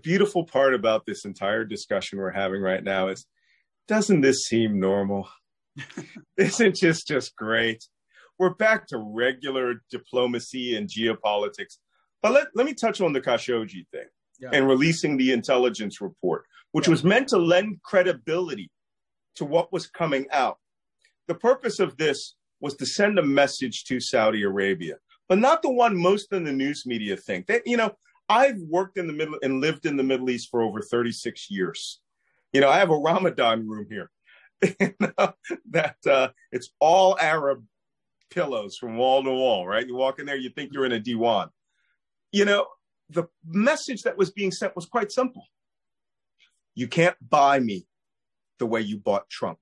the beautiful part about this entire discussion we're having right now is doesn't this seem normal? Isn't just just great? We're back to regular diplomacy and geopolitics. But let, let me touch on the Khashoggi thing yeah. and releasing the intelligence report, which yeah. was meant to lend credibility to what was coming out. The purpose of this was to send a message to Saudi Arabia, but not the one most in the news media think. That you know, I've worked in the Middle and lived in the Middle East for over 36 years. You know, I have a Ramadan room here that uh, it's all Arab pillows from wall to wall, right? You walk in there, you think you're in a Diwan. You know, the message that was being sent was quite simple. You can't buy me the way you bought Trump.